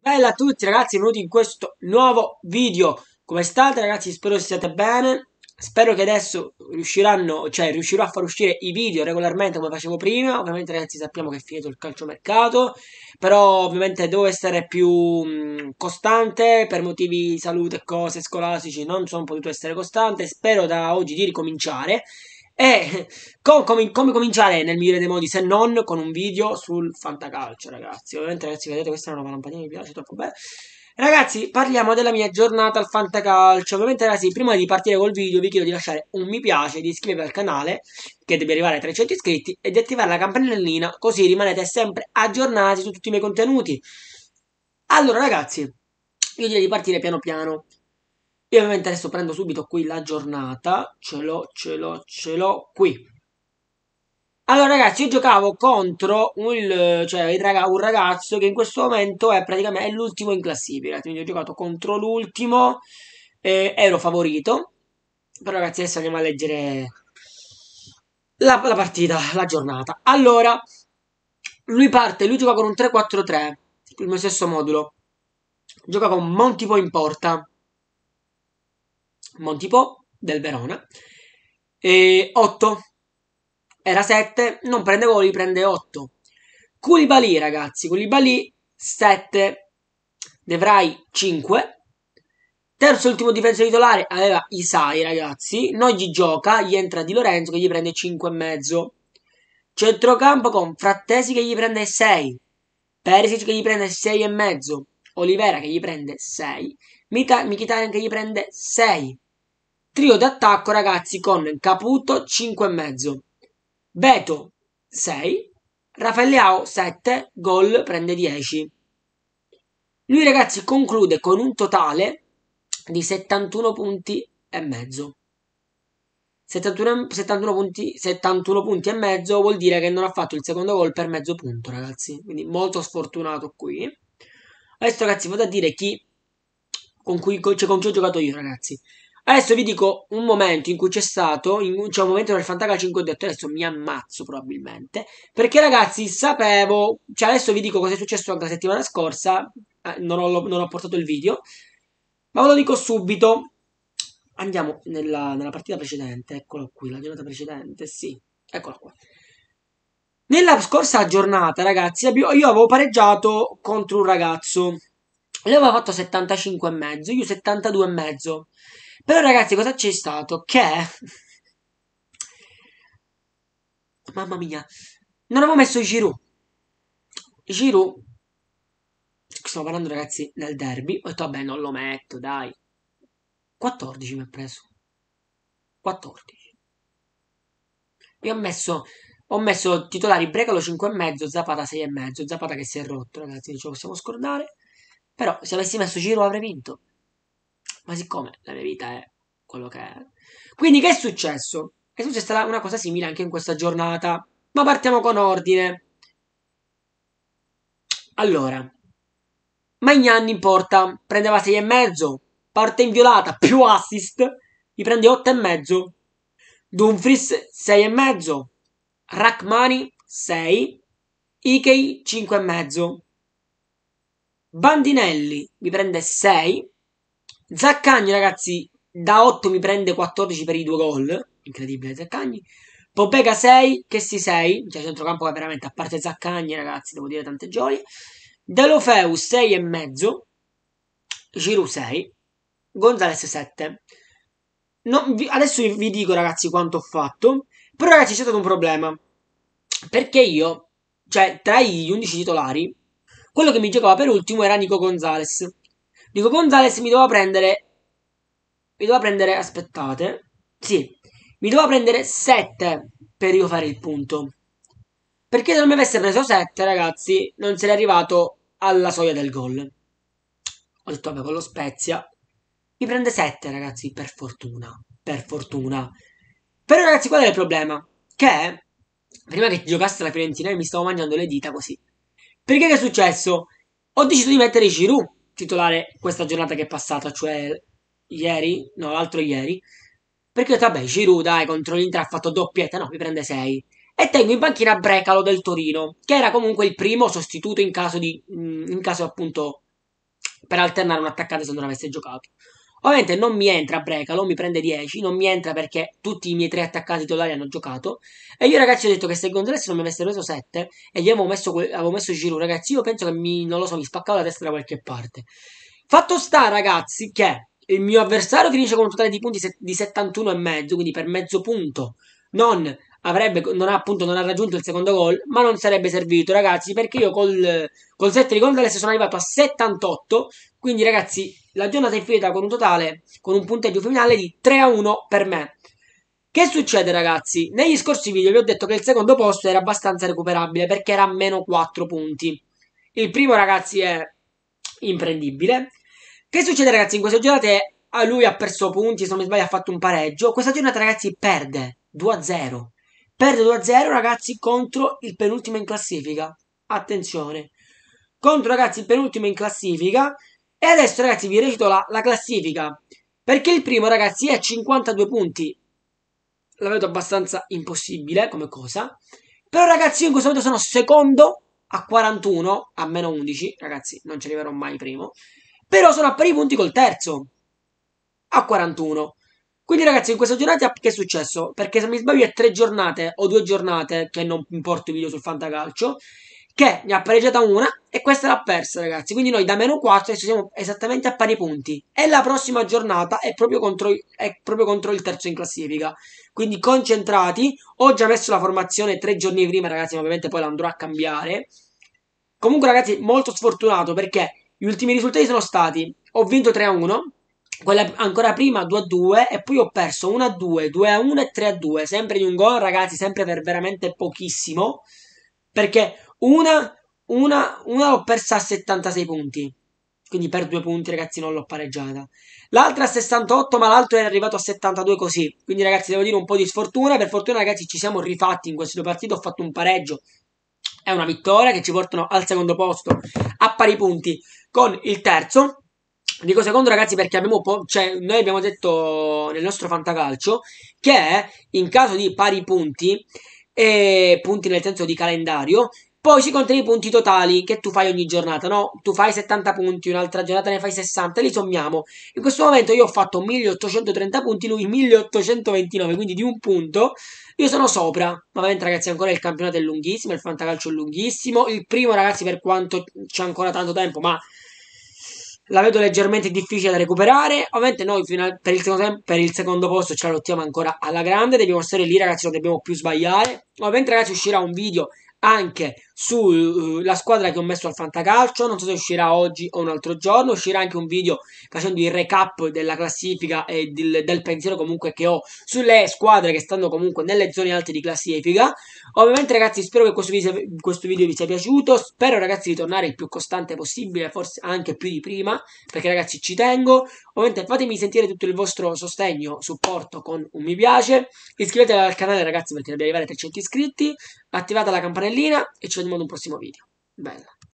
Bella a tutti ragazzi, benvenuti in questo nuovo video. Come state ragazzi? Spero siate bene. Spero che adesso riusciranno, cioè riuscirò a far uscire i video regolarmente come facevo prima. Ovviamente ragazzi sappiamo che è finito il calciomercato, però ovviamente devo essere più mh, mm, costante per motivi di salute e cose scolastici, non sono potuto essere costante. Spero da oggi di ricominciare. E eh, com- com- come cominciare nel migliore dei modi se non con un video sul fantacalcio, ragazzi? Ovviamente, ragazzi, vedete, questa è una lampadina, mi piace troppo bene. Ragazzi, parliamo della mia giornata al fantacalcio. Ovviamente, ragazzi, prima di partire col video, vi chiedo di lasciare un mi piace, di iscrivervi al canale, che deve arrivare a 300 iscritti, e di attivare la campanellina, così rimanete sempre aggiornati su tutti i miei contenuti. Allora, ragazzi, io direi di partire piano piano. Io ovviamente adesso prendo subito qui la giornata, ce l'ho, ce l'ho, ce l'ho qui. Allora ragazzi, io giocavo contro un, cioè, un ragazzo che in questo momento è praticamente l'ultimo in classifica, quindi ho giocato contro l'ultimo, eh, ero favorito, però ragazzi adesso andiamo a leggere la, la partita, la giornata. Allora, lui parte, lui gioca con un 3-4-3, il mio stesso modulo, gioca con Montipo in porta, Montipò del Verona. E 8. Era 7, non prende voli, prende 8. Culibali, ragazzi, Culibali 7, Devrai 5. Terzo e ultimo difensore titolare aveva Isai, ragazzi. Non gli gioca, gli entra Di Lorenzo che gli prende 5,5. Centrocampo con Frattesi che gli prende 6. Perisic che gli prende 6,5. Olivera che gli prende 6. Mita- Mkhitaryan che gli prende 6. Trio d'attacco ragazzi con Caputo 5,5. Beto 6. Raffaeleao 7. Gol prende 10. Lui ragazzi conclude con un totale di 71 punti e mezzo. 71, 71, punti, 71 punti e mezzo vuol dire che non ha fatto il secondo gol per mezzo punto ragazzi. Quindi molto sfortunato qui. Adesso ragazzi vado a dire chi con cui, cioè, con cui ho giocato io ragazzi. Adesso vi dico un momento in cui c'è stato, in, c'è un momento nel Fantacalcio in cui ho detto adesso mi ammazzo probabilmente, perché ragazzi sapevo, cioè adesso vi dico cosa è successo anche la settimana scorsa, eh, non, ho, non, ho, portato il video, ma ve lo dico subito, andiamo nella, nella partita precedente, eccolo qui, la giornata precedente, sì, eccolo qua. Nella scorsa giornata, ragazzi, io avevo pareggiato contro un ragazzo. Lui aveva fatto 75,5, io 72,5. Però ragazzi, cosa c'è stato? Che... Mamma mia. Non avevo messo Giroud. Giroud. Sto parlando ragazzi nel derby. Ho detto vabbè non lo metto, dai. 14 mi ha preso. 14. Io ho messo... Ho messo titolari Bregalo 5,5, Zapata 6,5, Zapata che si è rotto, ragazzi, ce lo possiamo scordare. Però se avessi messo Giro avrei vinto. Ma siccome la mia vita è quello che è. Quindi che è successo? È successa una cosa simile anche in questa giornata. Ma partiamo con ordine. Allora, Magnan in porta, prendeva 6,5, parte inviolata, più assist, gli prende 8,5. Dumfries 6,5, Rachmani 6, Ikei 5,5. Bandinelli mi prende 6, Zaccagni, ragazzi, da 8 mi prende 14 per i due gol. Incredibile, Zaccagni. Pobega 6, che si 6, cioè centrocampo è veramente, a parte Zaccagni, ragazzi, devo dire tante gioie. Delofeu 6,5, Giru 6, Gonzales 7. Non, vi, adesso vi dico, ragazzi, quanto ho fatto. Però, ragazzi, c'è stato un problema. Perché io, cioè, tra gli 11 titolari, quello che mi giocava per ultimo era Nico Gonzales. Dico Gonzales mi doveva prendere. Mi doveva prendere. Aspettate. Sì, mi doveva prendere 7 per io fare il punto. Perché se non mi avesse preso 7, ragazzi, non sarei arrivato alla soglia del gol. Ho detto, vabbè, con lo Spezia. Mi prende 7, ragazzi, per fortuna. Per fortuna. Però, ragazzi, qual è il problema? Che prima che giocasse la Fiorentina mi stavo mangiando le dita così. Perché che è successo? Ho deciso di mettere Giroud titolare questa giornata che è passata, cioè ieri, no, l'altro ieri, perché ho detto, vabbè, Giroud, dai, contro l'Inter ha fatto doppietta, no, mi prende 6. E tengo in banchina Brecalo del Torino, che era comunque il primo sostituto in caso di, mm, in caso appunto, per alternare un attaccante se non avesse giocato. Ovviamente non mi entra Brecalo, mi prende 10, non mi entra perché tutti i miei tre attaccati titolari hanno giocato. E io ragazzi ho detto che se Gonzalez non mi avesse preso 7 e gli avevo messo, avevo messo Giroud, ragazzi io penso che mi, non lo so, mi spaccavo la testa da qualche parte. Fatto sta ragazzi che il mio avversario finisce con un totale di punti di 71,5, quindi per mezzo punto non avrebbe, non ha, appunto, non ha raggiunto il secondo gol, ma non sarebbe servito, ragazzi, perché io col, col 7 di Gonzalez sono arrivato a 78, quindi ragazzi la giornata è finita con un totale, con un punteggio finale di 3 a 1 per me. Che succede ragazzi? Negli scorsi video vi ho detto che il secondo posto era abbastanza recuperabile perché era a meno 4 punti. Il primo ragazzi è imprendibile. Che succede ragazzi? In questa giornata a lui ha perso punti, se non mi sbaglio ha fatto un pareggio. Questa giornata ragazzi perde 2 a 0. Perde 2 a 0 ragazzi contro il penultimo in classifica. Attenzione. Contro ragazzi il penultimo in classifica e adesso ragazzi vi recito la, la classifica. Perché il primo ragazzi è a 52 punti. La vedo abbastanza impossibile come cosa. Però ragazzi io in questo momento sono secondo a 41, a meno 11. Ragazzi non ci arriverò mai primo. Però sono a pari punti col terzo. A 41. Quindi ragazzi in questa giornata che è successo? Perché se mi sbaglio è tre giornate o due giornate che non porto video sul Fantacalcio che ne ha pareggiata una e questa l'ha persa, ragazzi. Quindi noi da meno 4 adesso siamo esattamente a pari punti. E la prossima giornata è proprio contro, è proprio contro il terzo in classifica. Quindi concentrati. Ho già messo la formazione tre giorni prima, ragazzi, ma ovviamente poi la andrò a cambiare. Comunque, ragazzi, molto sfortunato perché gli ultimi risultati sono stati: ho vinto 3-1. Quella ancora prima 2 a 2 e poi ho perso 1 a 2, 2 a 1 e 3 a 2, sempre di un gol ragazzi, sempre per veramente pochissimo, perché una, una, una l'ho persa a 76 punti. Quindi per due punti, ragazzi, non l'ho pareggiata. L'altra a 68, ma l'altro è arrivato a 72 così. Quindi, ragazzi, devo dire un po' di sfortuna. Per fortuna, ragazzi, ci siamo rifatti in queste due partite. Ho fatto un pareggio è una vittoria che ci portano al secondo posto a pari punti con il terzo. Dico secondo ragazzi perché abbiamo cioè, noi abbiamo detto nel nostro fantacalcio che in caso di pari punti, e eh, punti nel senso di calendario, poi si contano i punti totali che tu fai ogni giornata, no? Tu fai 70 punti, un'altra giornata ne fai 60, li sommiamo. In questo momento io ho fatto 1830 punti, lui 1829, quindi di un punto. Io sono sopra, ma ovviamente ragazzi ancora il campionato è lunghissimo, il fantacalcio è lunghissimo. Il primo ragazzi per quanto c'è ancora tanto tempo, ma la vedo leggermente difficile da recuperare. Ovviamente noi al, per, il tempo, per, il secondo posto ce la lottiamo ancora alla grande, dobbiamo stare lì ragazzi, non dobbiamo più sbagliare. Ovviamente ragazzi uscirà un video anche sulla eh, uh, squadra che ho messo al Fantacalcio. Non so se uscirà oggi o un altro giorno. Uscirà anche un video facendo il recap della classifica e del, del pensiero comunque che ho sulle squadre che stanno comunque nelle zone alte di classifica. Ovviamente, ragazzi, spero che questo video, questo video vi sia piaciuto. Spero, ragazzi, di tornare il più costante possibile, forse anche più di prima, perché, ragazzi, ci tengo. Ovviamente, fatemi sentire tutto il vostro sostegno, supporto con un mi piace. Iscrivetevi al canale, ragazzi, perché dobbiamo arrivare a 300 iscritti. Attivate la campanellina e ci vediamo vediamo in un prossimo video. Bella.